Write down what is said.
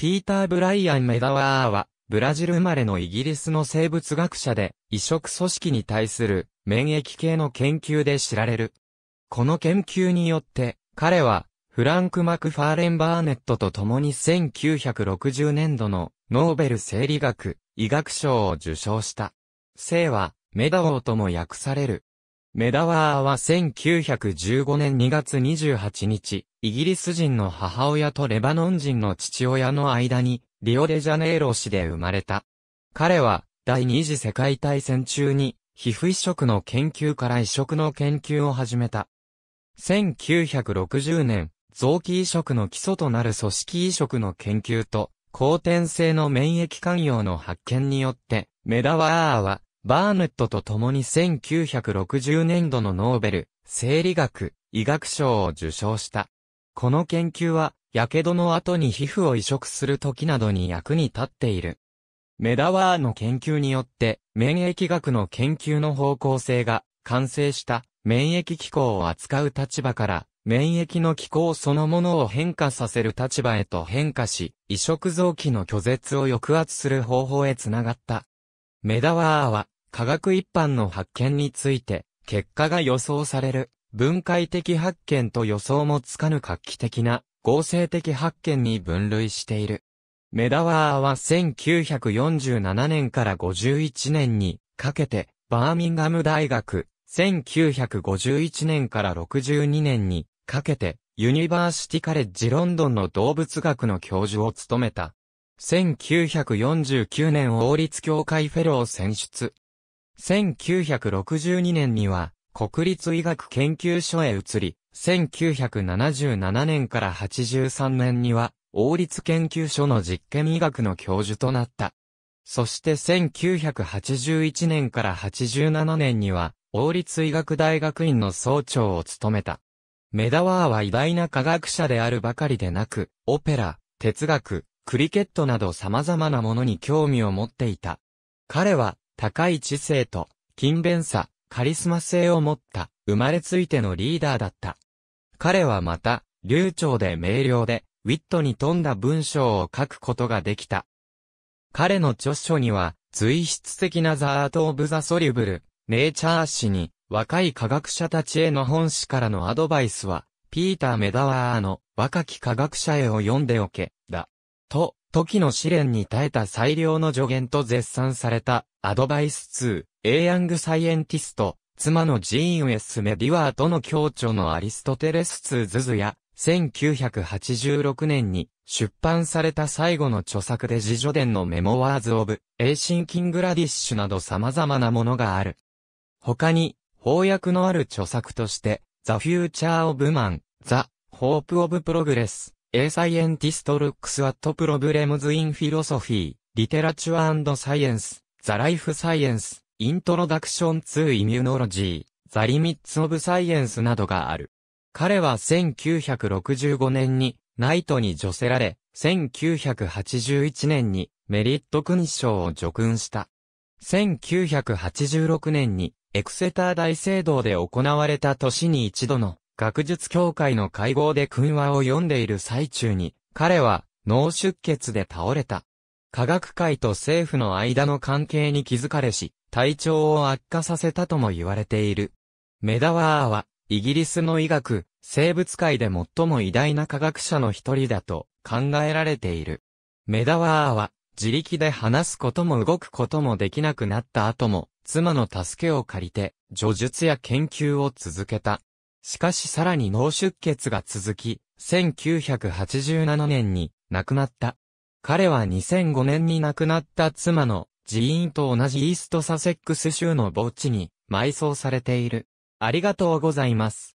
ピーター・ブライアン・メダワーは、ブラジル生まれのイギリスの生物学者で、移植組織に対する免疫系の研究で知られる。この研究によって、彼は、フランク・マクファーレン・バーネットと共に1960年度のノーベル生理学、医学賞を受賞した。生は、メダオーとも訳される、メダワーは1915年2月28日、イギリス人の母親とレバノン人の父親の間に、リオデジャネイロ市で生まれた。彼は、第二次世界大戦中に、皮膚移植の研究から移植の研究を始めた。1960年、臓器移植の基礎となる組織移植の研究と、後天性の免疫寛容の発見によって、メダワーは、バーネットと共に1960年度のノーベル、生理学、医学賞を受賞した。この研究は、火傷の後に皮膚を移植する時などに役に立っている。メダワーの研究によって、免疫学の研究の方向性が、完成した免疫機構を扱う立場から、免疫の機構そのものを変化させる立場へと変化し、移植臓器の拒絶を抑圧する方法へつながった。メダワーは、科学一般の発見について、結果が予想される、分解的発見と予想もつかぬ画期的な、合成的発見に分類している。メダワーは1947年から51年にかけて、バーミンガム大学、1951年から62年にかけて、ユニバーシティカレッジロンドンの動物学の教授を務めた。1949年王立協会フェロー選出。1962年には、国立医学研究所へ移り、1977年から83年には、王立研究所の実験医学の教授となった。そして1981年から87年には、王立医学大学院の総長を務めた。メダワーは偉大な科学者であるばかりでなく、オペラ、哲学、クリケットなど様々なものに興味を持っていた。彼は、高い知性と、勤勉さ、カリスマ性を持った、生まれついてのリーダーだった。彼はまた、流暢で明瞭で、ウィットに富んだ文章を書くことができた。彼の著書には、随筆的なザ・アート・オブ・ザ・ソリュブル、ネイチャー誌に、若い科学者たちへの本誌からのアドバイスは、ピーター・メダワーの若き科学者へを読んでおけ、だ。と、時の試練に耐えた最良の助言と絶賛された、アドバイス2、エイヤングサイエンティスト、妻のジーン・ウェス・メディワーとの協調のアリストテレス2ズズや、1986年に出版された最後の著作で自助伝のメモワーズ・オブ・エイシン・キング・ラディッシュなど様々なものがある。他に、翻訳のある著作として、ザ・フューチャー・オブ・マン、ザ・ホープ・オブ・プログレス、A Scientist Looks at Problems in Philosophy, Literature and Science, The Life Science, Introduction to Immunology, The Limits of Science などがある。彼は1965年にナイトに助せられ、1981年にメリット勲章を助勲した。1986年にエクセター大聖堂で行われた年に一度の学術協会の会合で訓話を読んでいる最中に、彼は脳出血で倒れた。科学界と政府の間の関係に気づかれし、体調を悪化させたとも言われている。メダワーは、イギリスの医学、生物界で最も偉大な科学者の一人だと考えられている。メダワーは、自力で話すことも動くこともできなくなった後も、妻の助けを借りて、叙述や研究を続けた。しかしさらに脳出血が続き、1987年に亡くなった。彼は2005年に亡くなった妻の寺院と同じイーストサセックス州の墓地に埋葬されている。ありがとうございます。